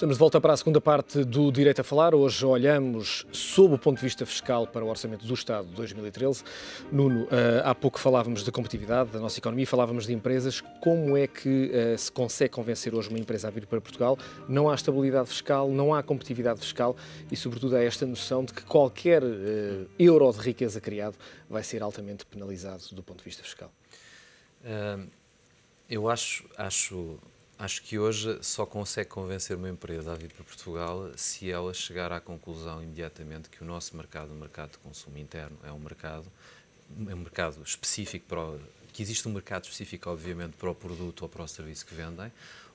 Estamos de volta para a segunda parte do Direito a Falar. Hoje olhamos, sob o ponto de vista fiscal, para o Orçamento do Estado de 2013. Nuno, eh, há pouco falávamos de competitividade da nossa economia, falávamos de empresas. Como é que eh, se consegue convencer hoje uma empresa a vir para Portugal? Não há estabilidade fiscal, não há competitividade fiscal e, sobretudo, há esta noção de que qualquer eh, euro de riqueza criado vai ser altamente penalizado do ponto de vista fiscal. eu acho, acho Acho que hoje só consegue convencer uma empresa a vir para Portugal se ela chegar à conclusão imediatamente que o nosso mercado, o mercado de consumo interno, é um mercado, é um mercado específico para o, que existe um mercado específico, obviamente, para o produto ou para o serviço que vendem,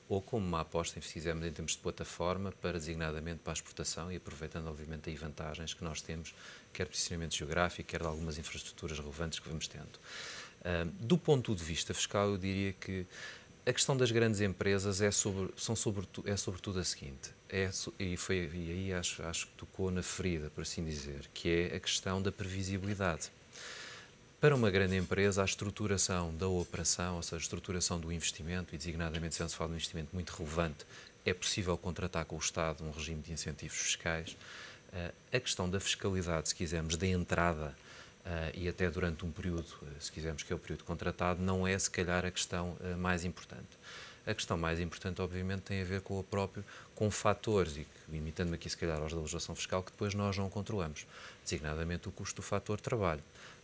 ou como uma aposta que fizemos em termos de plataforma para designadamente para a exportação e aproveitando obviamente aí vantagens que nós temos, quer posicionamento geográfico, quer de algumas infraestruturas relevantes que vamos tendo. Ah, do ponto de vista fiscal, eu diria que a questão das grandes empresas é, sobre, são sobretudo, é sobretudo a seguinte, é, e, foi, e aí acho, acho que tocou na ferida, por assim dizer, que é a questão da previsibilidade. Para uma grande empresa, a estruturação da operação, ou seja, a estruturação do investimento, e designadamente se fala de um investimento muito relevante, é possível contratar com o Estado um regime de incentivos fiscais. Eh, a questão da fiscalidade, se quisermos, da entrada ah, e até durante um período, ah, se quisermos que é o período contratado, não é se calhar a questão ah, mais importante. A questão mais importante, obviamente, tem a ver com o próprio, com fatores, e limitando-me aqui, se calhar, aos da legislação fiscal, que depois nós não controlamos, designadamente o custo do fator trabalho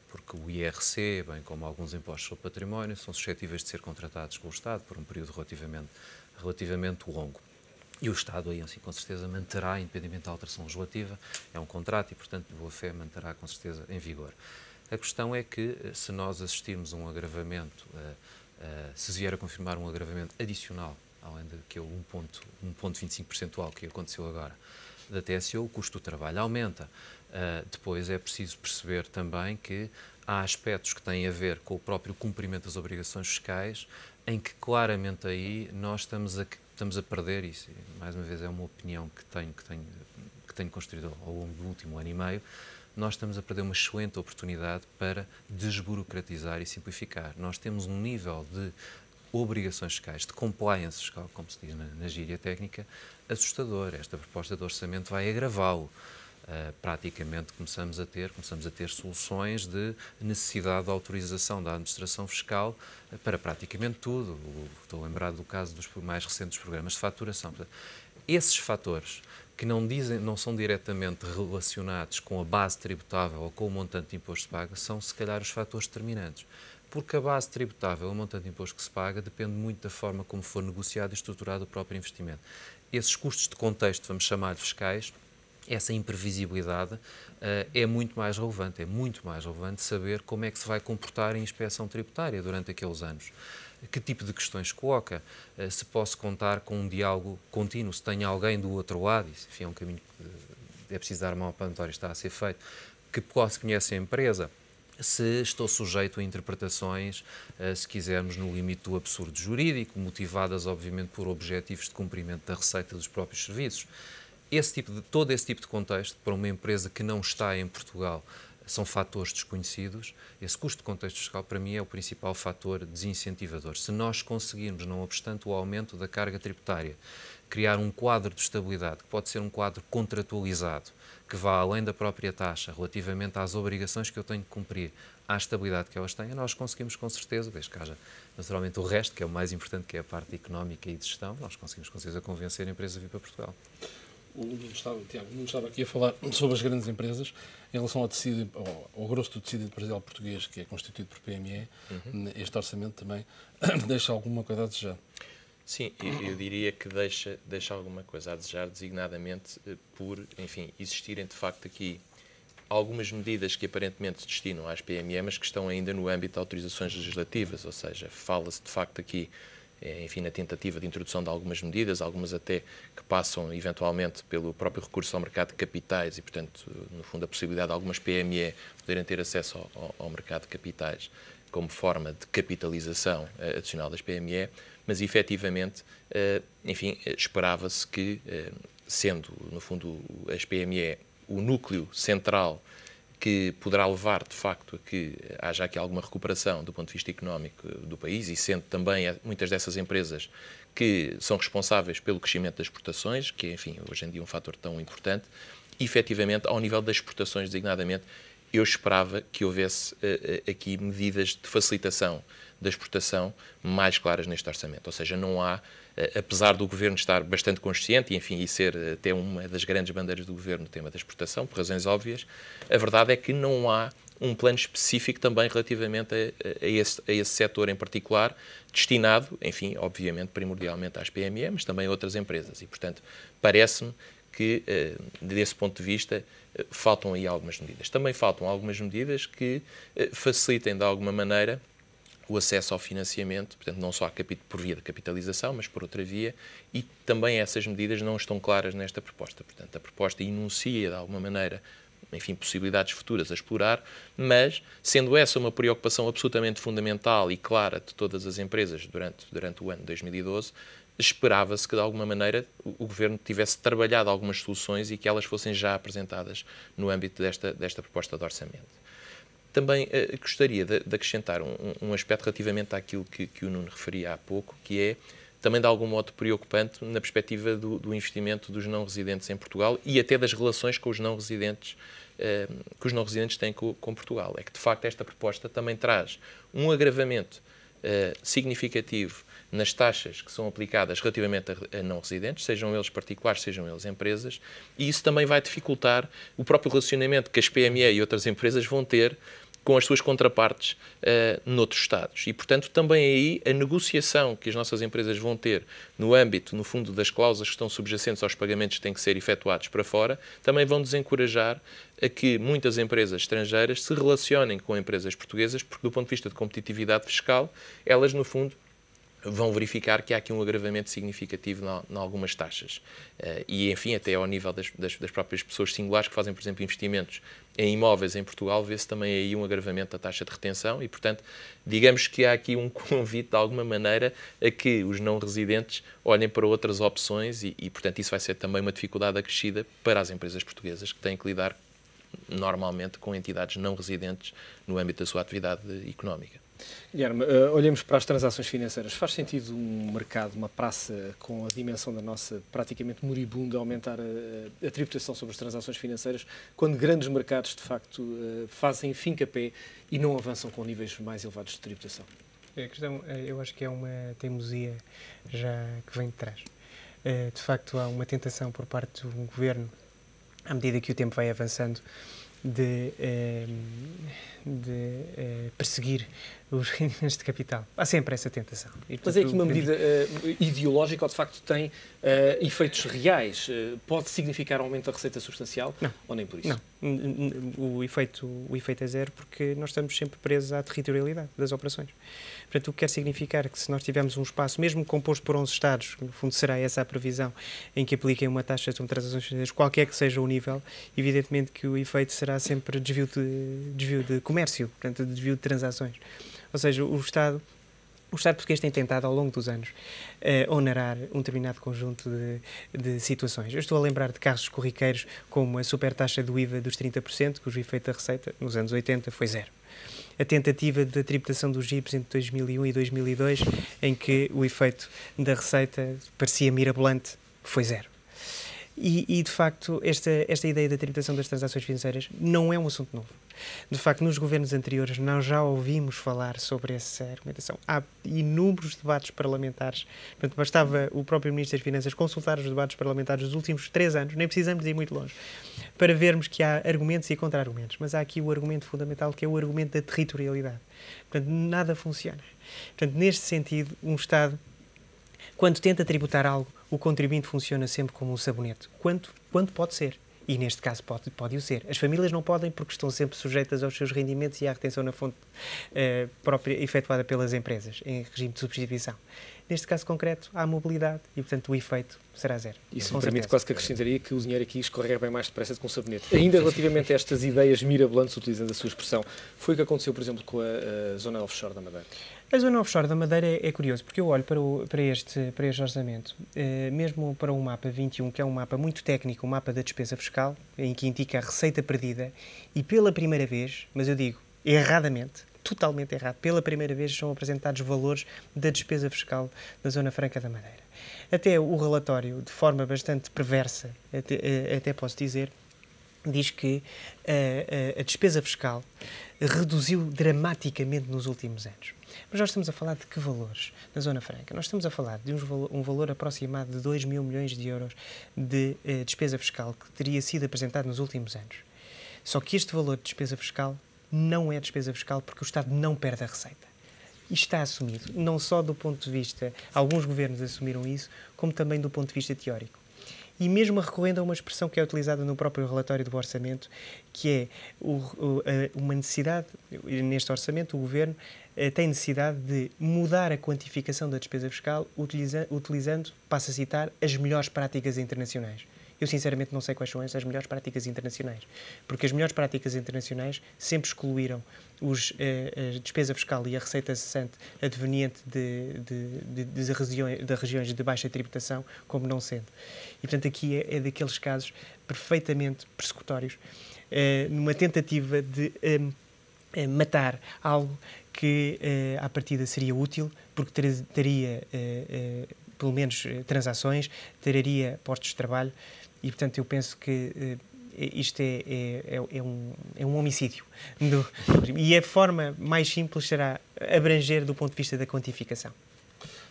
porque o IRC, bem como alguns impostos sobre património, são suscetíveis de ser contratados com o Estado por um período relativamente, relativamente longo. E o Estado aí, assim, com certeza, manterá, independentemente da alteração legislativa, é um contrato e, portanto, de boa-fé, manterá, com certeza, em vigor. A questão é que, eh, se nós assistirmos a um agravamento, uh, uh, se vier a confirmar um agravamento adicional, além de que é o 1,25 percentual que aconteceu agora, da TSE, o custo do trabalho aumenta. Uh, depois é preciso perceber também que há aspectos que têm a ver com o próprio cumprimento das obrigações fiscais, em que claramente aí nós estamos a estamos a perder, isso mais uma vez é uma opinião que tenho, que tenho, que tenho construído ao longo do último ano e meio, nós estamos a perder uma excelente oportunidade para desburocratizar e simplificar. Nós temos um nível de obrigações fiscais, de compliance fiscal, como se diz na, na gíria técnica, assustador. Esta proposta de orçamento vai agravá-lo. Eh, praticamente começamos a ter, começamos a ter soluções de necessidade de autorização da administração fiscal eh, para praticamente tudo. estou lembrado do caso dos mais recentes programas de faturação. esses fatores que não, dizem, não são diretamente relacionados com a base tributável ou com o montante de imposto pago são, se calhar, os fatores determinantes porque a base tributável, o montante de imposto que se paga, depende muito da forma como for negociado e estruturado o próprio investimento. Esses custos de contexto, vamos chamar de fiscais, essa imprevisibilidade uh, é muito mais relevante. É muito mais relevante saber como é que se vai comportar a inspeção tributária durante aqueles anos. Que tipo de questões coloca? Eh, se posso contar com um diálogo contínuo? Se tem alguém do outro lado? Isso, enfim, é um caminho que eh, é preciso dar mão à palmatória, está a ser feito. Que se conhece a empresa? se estou sujeito a interpretações, se quisermos, no limite do absurdo jurídico, motivadas, obviamente, por objetivos de cumprimento da receita dos próprios serviços esse tipo de, todo esse tipo de contexto, para uma empresa que não está em Portugal, são fatores desconhecidos. Esse custo de contexto fiscal, para mim, é o principal fator desincentivador. Se nós conseguirmos, não obstante o aumento da carga tributária, criar um quadro de estabilidade, que pode ser um quadro contratualizado, que vá além da própria taxa, relativamente às obrigações que eu tenho que cumprir, à estabilidade que elas têm, nós conseguimos com certeza, desde que haja naturalmente o resto, que é o mais importante, que é a parte económica e de gestão, nós conseguimos com certeza convencer a empresa a vir para Portugal o Nuno estava, Tiago, não Nuno estava aqui a falar sobre as grandes empresas em relação ao tecido, ao, ao grosso do tecido empresarial português que é constituído por PME, uhum. este orçamento também deixa alguma coisa a desejar. Sim, eu, eu diria que deixa, deixa alguma coisa a desejar, designadamente eh, por, enfim, existirem de facto aqui algumas medidas que aparentemente se destinam às PME, mas que estão ainda no âmbito de autorizações legislativas, ou seja, fala-se de facto aqui eh, enfim, na tentativa de introdução de algumas medidas, algumas até que passam eventualmente pelo próprio recurso ao mercado de capitais e, portanto, no fundo, a possibilidade de algumas PME poderem ter acesso ao, ao mercado de capitais como forma de capitalização eh, adicional das PME, mas efetivamente, eh, enfim, esperava-se que, sendo, no fundo, as PME o núcleo central que poderá levar, de facto, a que haja aqui alguma recuperação do ponto de vista económico do país e sendo também muitas dessas empresas que são responsáveis pelo crescimento das exportações, que, enfim, hoje em dia é um fator tão importante, e, efetivamente, ao nível das exportações, designadamente, eu esperava que houvesse eh, eh, aqui medidas de facilitação da exportação mais claras neste orçamento. Ou seja, não há, eh, apesar do Governo estar bastante consciente e, enfim, e ser eh, até uma das grandes bandeiras do Governo no tema da exportação, por razões óbvias, a verdade é que não há um plano específico também relativamente a, a, esse, a esse setor em particular, destinado, enfim, obviamente, primordialmente às PME, mas também a outras empresas. E, portanto, parece-me que, eh, desse ponto de vista, faltam aí algumas medidas. Também faltam algumas medidas que facilitem, de alguma maneira, o acesso ao financiamento, portanto, não só por via da capitalização, mas por outra via, e também essas medidas não estão claras nesta proposta. Portanto, a proposta enuncia, de alguma maneira, enfim, possibilidades futuras a explorar, mas, sendo essa uma preocupação absolutamente fundamental e clara de todas as empresas durante, durante o ano de 2012, esperava-se que, de alguma maneira, o Governo tivesse trabalhado algumas soluções e que elas fossem já apresentadas no âmbito desta, desta proposta de orçamento. Também uh, gostaria de, de acrescentar um, um, aspecto relativamente àquilo que, que, o Nuno referia há pouco, que é também de algum modo preocupante na perspectiva do, do investimento dos não residentes em Portugal e até das relações com os não residentes que eh, os não residentes têm com, com Portugal. É que de facto esta proposta também traz um agravamento eh, significativo nas taxas que são aplicadas relativamente a não residentes, sejam eles particulares, sejam eles empresas, e isso também vai dificultar o próprio relacionamento que as PME e outras empresas vão ter com as suas contrapartes uh, noutros Estados. E, portanto, também aí a negociação que as nossas empresas vão ter no âmbito, no fundo, das cláusulas que estão subjacentes aos pagamentos que têm que ser efetuados para fora, também vão desencorajar a que muitas empresas estrangeiras se relacionem com empresas portuguesas, porque, do ponto de vista de competitividade fiscal, elas, no fundo, vão verificar que há aqui um agravamento significativo em algumas taxas. Uh, e, enfim, até ao nível das, das, das, próprias pessoas singulares que fazem, por exemplo, investimentos em imóveis em Portugal, vê-se também aí um agravamento da taxa de retenção e, portanto, digamos que há aqui um convite, de alguma maneira, a que os não residentes olhem para outras opções e, e portanto, isso vai ser também uma dificuldade acrescida para as empresas portuguesas que têm que lidar normalmente com entidades não residentes no âmbito da sua atividade económica. Guilherme, uh, para as transações financeiras. Faz sentido um mercado, uma praça com a dimensão da nossa praticamente moribunda aumentar a, a tributação sobre as transações financeiras quando grandes mercados de facto uh, fazem fim-capé e não avançam com níveis mais elevados de tributação? A questão, eh, eu acho que é uma teimosia já que vem de trás. Uh, de facto, há uma tentação por parte do governo, à medida que o tempo vai avançando, de, de perseguir os rendimentos de capital. Há sempre essa tentação. E, portanto, Mas é aqui uma medida uh, ideológica ou de facto tem uh, efeitos reais? Uh, pode significar aumento da receita substancial não. ou nem por isso? Não. O efeito, o efeito é zero porque nós estamos sempre presos à territorialidade das operações. Portanto, o que quer significar que se nós tivermos um espaço, mesmo composto por 11 Estados, no fundo será essa a previsão, em que apliquem uma taxa de transações financeiras, qualquer que seja o nível, evidentemente que o efeito será sempre desvio de, desvio de comércio, portanto, desvio de transações. Ou seja, o Estado o Estado português tem tentado, ao longo dos anos, uh, onerar um determinado conjunto de, de, situações. Eu estou a lembrar de casos corriqueiros como a supertaxa do IVA dos 30%, cujo efeito da receita, nos anos 80, foi zero. A tentativa da tributação dos GIPs entre 2001 e 2002, em que o efeito da receita parecia mirabolante, foi zero. E, e, de facto, esta, esta ideia da tributação das transações financeiras não é um assunto novo. De facto, nos governos anteriores nós já ouvimos falar sobre essa argumentação. Há inúmeros debates parlamentares. Portanto, bastava o próprio Ministro das Finanças consultar os debates parlamentares dos últimos três anos, nem precisamos ir muito longe, para vermos que há argumentos e contra-argumentos. Mas há aqui o argumento fundamental, que é o argumento da territorialidade. Portanto, nada funciona. Portanto, neste sentido, um Estado, quando tenta tributar algo, o contribuinte funciona sempre como um sabonete. Quanto, quanto pode ser? E neste caso pode, pode o ser. As famílias não podem porque estão sempre sujeitas aos seus rendimentos e à retenção na fonte eh, própria efetuada pelas empresas em regime de substituição. Neste caso concreto, há mobilidade e, portanto, o efeito será zero. Isso me permite quase que acrescentaria que o dinheiro aqui escorrer bem mais depressa do que um sabonete. Ainda relativamente a estas ideias mirabolantes, utilizando a sua expressão, foi o que aconteceu, por exemplo, com a, a zona offshore da Madeira? A zona offshore da Madeira é, é curioso, porque eu olho para, o, para, este, para este orçamento, eh, mesmo para o mapa 21, que é um mapa muito técnico, o um mapa da despesa fiscal, em que indica a receita perdida, e pela primeira vez, mas eu digo erradamente, totalmente errado, pela primeira vez são apresentados valores da despesa fiscal da Zona Franca da Madeira. Até o relatório, de forma bastante perversa, até, eh, até posso dizer, diz que a, eh, a, eh, a despesa fiscal reduziu dramaticamente nos últimos anos. Mas nós estamos a falar de que valores na Zona Franca? Nós estamos a falar de um valor aproximado de 2 mil milhões de euros de eh, despesa fiscal que teria sido apresentado nos últimos anos. Só que este valor de despesa fiscal não é despesa fiscal porque o Estado não perde a receita. E está assumido, não só do ponto de vista, alguns governos assumiram isso, como também do ponto de vista teórico e mesmo recorrendo a uma expressão que é utilizada no próprio relatório do orçamento, que é o, o, a, uma necessidade, neste orçamento, o governo a, eh, tem necessidade de mudar a quantificação da despesa fiscal utiliza, utilizando, passo a citar, as melhores práticas internacionais. Eu, sinceramente, não sei quais são as melhores práticas internacionais, porque as melhores práticas internacionais sempre excluíram os, a, eh, a despesa fiscal e a receita cessante adveniente de, de, de, de, regiões, de regiões de baixa tributação como não sendo. E, portanto, aqui é, é daqueles casos perfeitamente persecutórios, eh, numa tentativa de hum, eh, matar algo que, eh, à partida, seria útil, porque teria, eh, eh, pelo menos, transações, teria postos de trabalho, e, portanto, eu penso que eh, isto é, é, é, é, um, é um homicídio. Do, e a forma mais simples será abranger do ponto de vista da quantificação.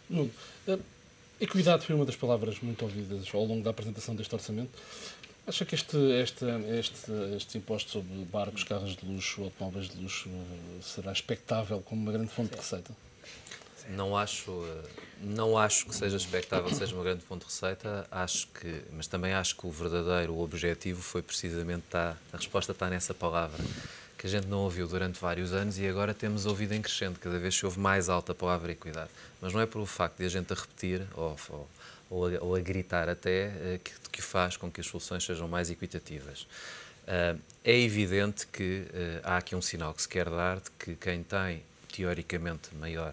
Nuno, eh, equidade foi uma das palavras muito ouvidas ao longo da apresentação deste orçamento. Acha que este, este, este, este imposto sobre barcos, carros de luxo, automóveis de luxo eh, será expectável como uma grande fonte de receita? Não acho, não acho que seja expectável seja uma grande fonte de receita, acho que, mas também acho que o verdadeiro objetivo foi precisamente estar, tá, a resposta está nessa palavra, que a gente não ouviu durante vários anos e agora temos ouvido em crescente, cada vez se ouve mais alta a palavra equidade. Mas não é pelo facto de a gente a repetir ou, ou, ou, a, ou a, gritar até eh, que, que faz com que as soluções sejam mais equitativas. Uh, é evidente que uh, há aqui um sinal que se quer dar de que quem tem, teoricamente, maior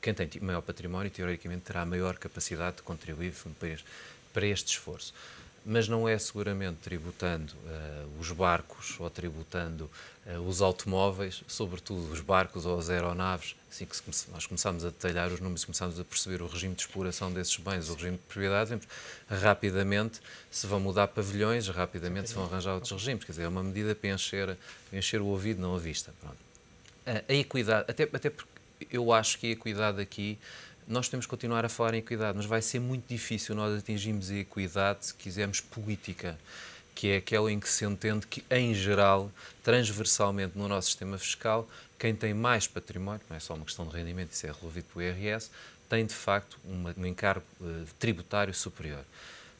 quem tem maior património, teoricamente, terá maior capacidade de contribuir para este esforço mas não é seguramente tributando uh, os barcos ou tributando uh, os automóveis, sobretudo os barcos ou as aeronaves, assim que nós começamos a detalhar os números, começamos a perceber o regime de exploração desses bens, o regime de propriedade, vemos rapidamente se vão mudar pavilhões, rapidamente se vão arranjar outros regimes, quer dizer, é uma medida para encher, encher o ouvido, não a vista. Pronto. A, a equidade, até, até porque eu acho que a equidade aqui nós temos que continuar a falar em equidade, mas vai ser muito difícil nós atingirmos a equidade se quisermos política, que é aquela em que se entende que, em geral, transversalmente no nosso sistema fiscal, quem tem mais património, não é só uma questão de rendimento, isso é resolvido pelo IRS, tem de facto uma, um encargo uh, tributário superior.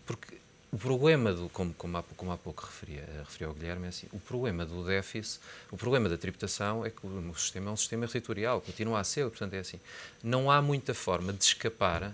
Porque o problema do, como, como, há, como há pouco referia, eh, referiu Guilherme, é assim, o problema do déficit, o problema da tributação é que o, sistema é um sistema territorial, continua a ser, portanto é assim, não há muita forma de escapar uh,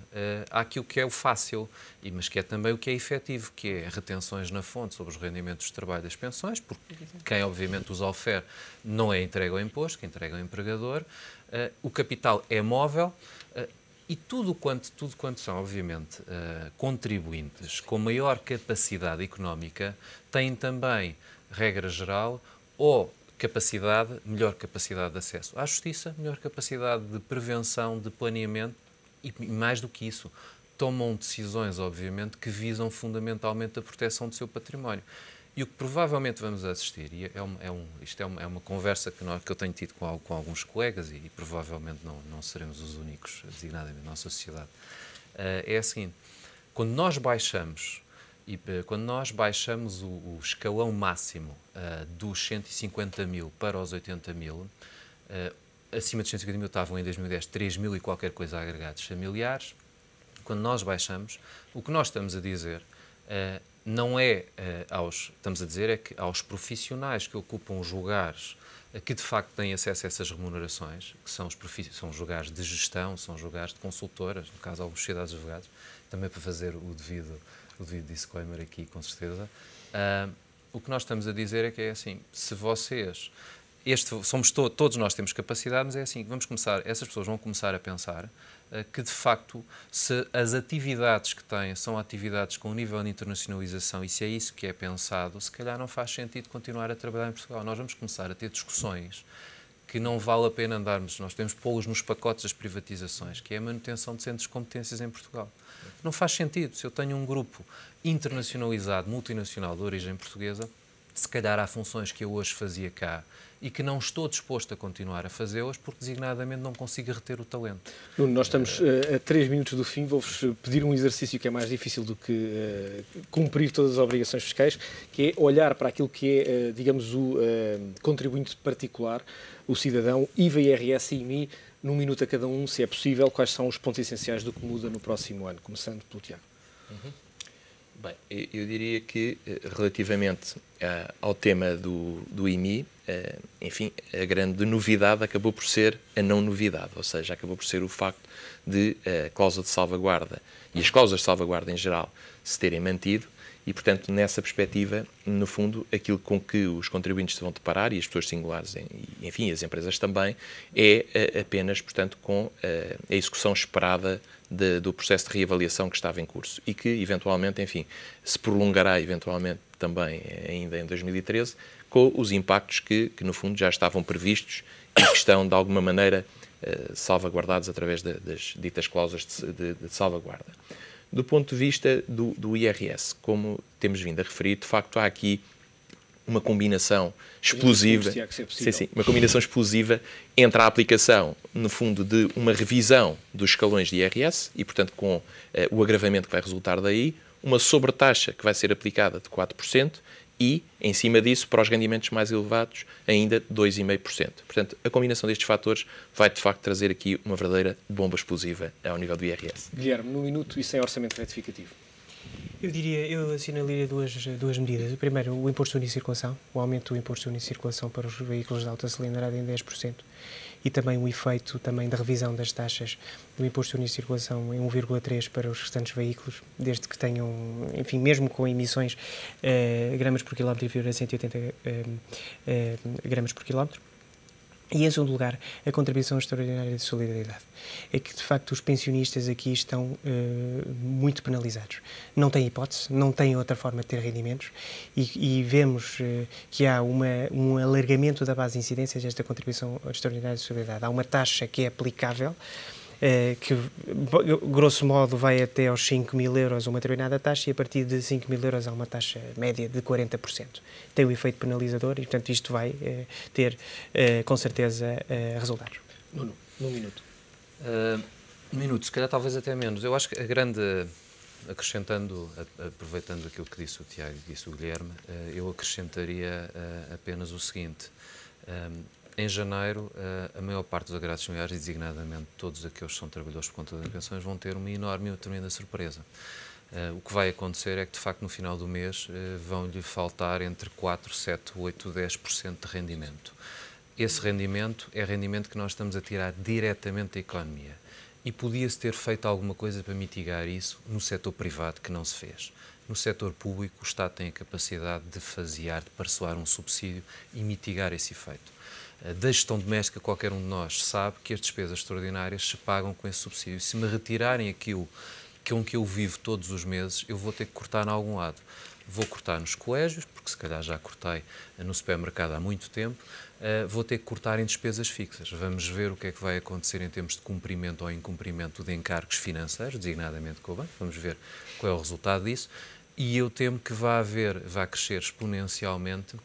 àquilo que é o fácil, e, mas que é também o que é efetivo, que é retenções na fonte sobre os rendimentos de trabalho das pensões, porque quem obviamente os oferece não é entregue ao imposto, quem entrega ao empregador, uh, o capital é móvel, uh, e tudo quanto, tudo quanto são, obviamente, eh, contribuintes com maior capacidade económica têm também, regra geral, ou capacidade, melhor capacidade de acesso à justiça, melhor capacidade de prevenção, de planeamento e, mais do que isso, tomam decisões, obviamente, que visam fundamentalmente a proteção do seu património. E o que provavelmente vamos assistir, e é, um, é um, isto é uma, é uma conversa que, nós, que, eu tenho tido com, com alguns colegas, e, e provavelmente não, não, seremos os únicos, designadamente, na nossa sociedade, uh, é a seguinte: quando nós baixamos e eh, quando nós baixamos o, o escalão máximo uh, dos 150 mil para os 80 mil, uh, acima dos 150 mil estavam em 2010 3 mil e qualquer coisa agregados familiares, quando nós baixamos, o que nós estamos a dizer uh, não é eh, aos, estamos a dizer, é que aos profissionais que ocupam os lugares eh, que de facto têm acesso a essas remunerações, que são os, são os lugares de gestão, são os lugares de consultoras, no caso, algumas sociedades de advogados, também para fazer o devido, o devido disclaimer aqui, com certeza. Uh, o que nós estamos a dizer é que é assim, se vocês, este, somos to todos nós temos capacidade, mas é assim, vamos começar, essas pessoas vão começar a pensar eh, que de facto se as atividades que têm são atividades com nível de internacionalização e se é isso que é pensado, se calhar não faz sentido continuar a trabalhar em Portugal. Nós vamos começar a ter discussões que não vale a pena andarmos, nós temos pô-los nos pacotes das privatizações, que é a manutenção de centros de competências em Portugal. Não faz sentido. Se eu tenho um grupo internacionalizado, multinacional, de origem portuguesa, se calhar há funções que eu hoje fazia cá e que não estou disposto a continuar a fazê-las porque designadamente não consigo reter o talento. Nuno, nós estamos uh, a três minutos do fim, vou-vos pedir um exercício que é mais difícil do que uh, cumprir todas as obrigações fiscais, que é olhar para aquilo que é, uh, digamos, o contribuinte particular, o cidadão, IVA, IRS e IMI, num minuto a cada um, se é possível, quais são os pontos essenciais do que muda no próximo ano, começando pelo Tiago. Uhum. Bem, eu diria que eh, relativamente eh, ao tema do, do IMI, eh, enfim, a grande novidade acabou por ser a não novidade, ou seja, acabou por ser o facto de a cláusula de salvaguarda e as cláusulas de salvaguarda em geral se terem mantido e, portanto, nessa perspectiva, no fundo, aquilo com que os contribuintes se vão deparar, e as pessoas singulares, e, enfim, as empresas também, é, é apenas, portanto, com eh, a execução esperada de, do processo de reavaliação que estava em curso e que, eventualmente, enfim, se prolongará, eventualmente, também eh, ainda em 2013, com os impactos que, que no fundo, já estavam previstos e que estão, de alguma maneira, eh, salvaguardados através de, das ditas cláusulas de, de salvaguarda. Do ponto de vista do, do IRS, como temos vindo a referir, de facto há aqui uma combinação explosiva, sim, sim, uma combinação explosiva entre a aplicação, no fundo, de uma revisão dos escalões de IRS e, portanto, com eh, o agravamento que vai resultar daí, uma sobretaxa que vai ser aplicada de 4% e, em cima disso, para os rendimentos mais elevados, ainda 2,5%. Portanto, a combinação destes fatores vai, de facto, trazer aqui uma verdadeira bomba explosiva ao nível do IRS. Guilherme, num minuto e sem orçamento retificativo. Eu diria, eu assinalaria duas, duas medidas. O primeiro, o imposto de circulação, o aumento do imposto de circulação para os veículos de alta cilindrada em 10% e também o efeito também da revisão das taxas do imposto de circulação em 1,3 para os restantes veículos, desde que tenham, enfim, mesmo com emissões eh, gramas por quilómetro inferior a 180 gramas por quilómetro. E, em segundo é lugar, a contribuição extraordinária de solidariedade. É que, de facto, os pensionistas aqui estão uh, muito penalizados. Não têm hipótese, não têm outra forma de ter rendimentos e, e vemos uh, que há uma, um alargamento da base de incidências desta contribuição extraordinária de solidariedade. Há uma taxa que é aplicável é, que grosso modo vai até aos 5 mil euros uma determinada taxa e a partir de 5 mil euros há uma taxa média de 40%. Tem o um efeito penalizador e, portanto, isto vai eh, ter, eh, com certeza, resultados. Nuno, num minuto. Uh, minuto, se calhar talvez até menos. Eu acho que a grande acrescentando, aproveitando aquilo que disse o Tiago e disse o Guilherme, eu acrescentaria apenas o seguinte em janeiro, eh, a maior parte dos agrados familiares, designadamente todos aqueles que são trabalhadores por conta das pensões, vão ter uma enorme e uma tremenda surpresa. Eh, o que vai acontecer é que, de facto, no final do mês eh, vão-lhe faltar entre 4, 7, 8, 10% de rendimento. Esse rendimento é rendimento que nós estamos a tirar diretamente da economia. E podia-se ter feito alguma coisa para mitigar isso no setor privado, que não se fez. No setor público, o Estado tem a capacidade de fasear, de parcelar um subsídio e mitigar esse efeito. Eh, da gestão doméstica, qualquer um de nós sabe que as despesas extraordinárias se pagam com esse subsídio. Se me retirarem aquilo com que eu vivo todos os meses, eu vou ter que cortar em algum lado. Vou cortar nos colégios, porque se calhar já cortei eh, no supermercado há muito tempo, uh, vou ter que cortar em despesas fixas. Vamos ver o que é que vai acontecer em termos de cumprimento ou incumprimento de encargos financeiros, designadamente com o banco, vamos ver qual é o resultado disso. E eu temo que vá haver, vá crescer exponencialmente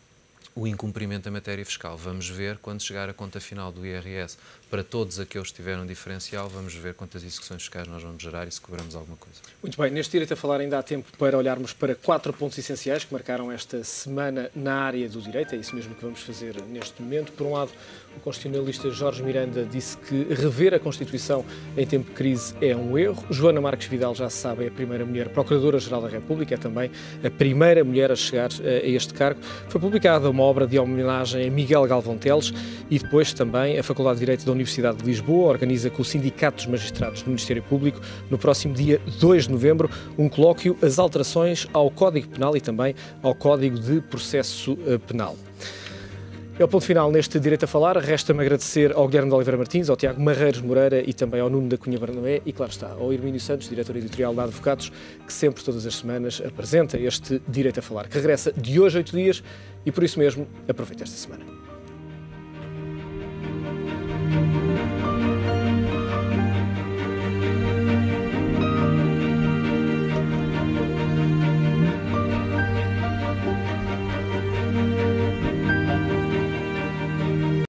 o incumprimento da matéria fiscal. Vamos ver quando chegar a conta final do IRS para todos aqueles que tiveram diferencial, vamos ver quantas execuções fiscais nós vamos gerar e se cobramos alguma coisa. Muito bem, neste direito a falar ainda há tempo para olharmos para quatro pontos essenciais que marcaram esta semana na área do direito, é isso mesmo que vamos fazer neste momento. Por um lado, o constitucionalista Jorge Miranda disse que rever a Constituição em tempo de crise é um erro. Joana Marques Vidal, já se sabe, é a primeira mulher Procuradora-Geral da República, é também a primeira mulher a chegar eh, a este cargo. Foi publicada uma obra de homenagem a Miguel Galvão Teles e depois também a Faculdade de Direito da Universidade de Lisboa organiza com o Sindicato dos Magistrados do Ministério Público, no próximo dia 2 de novembro, um colóquio As alterações ao Código Penal e também ao Código de Processo eh, Penal. É o ponto final neste Direito a Falar. Resta-me agradecer ao Guilherme de Oliveira Martins, ao Tiago Marreiros Moreira e também ao Nuno da Cunha Bernoé e, claro está, ao Irmínio Santos, diretor editorial da Advocados, que sempre, todas as semanas, apresenta este Direito a Falar, que regressa de hoje a oito dias e, por isso mesmo, aproveita esta semana.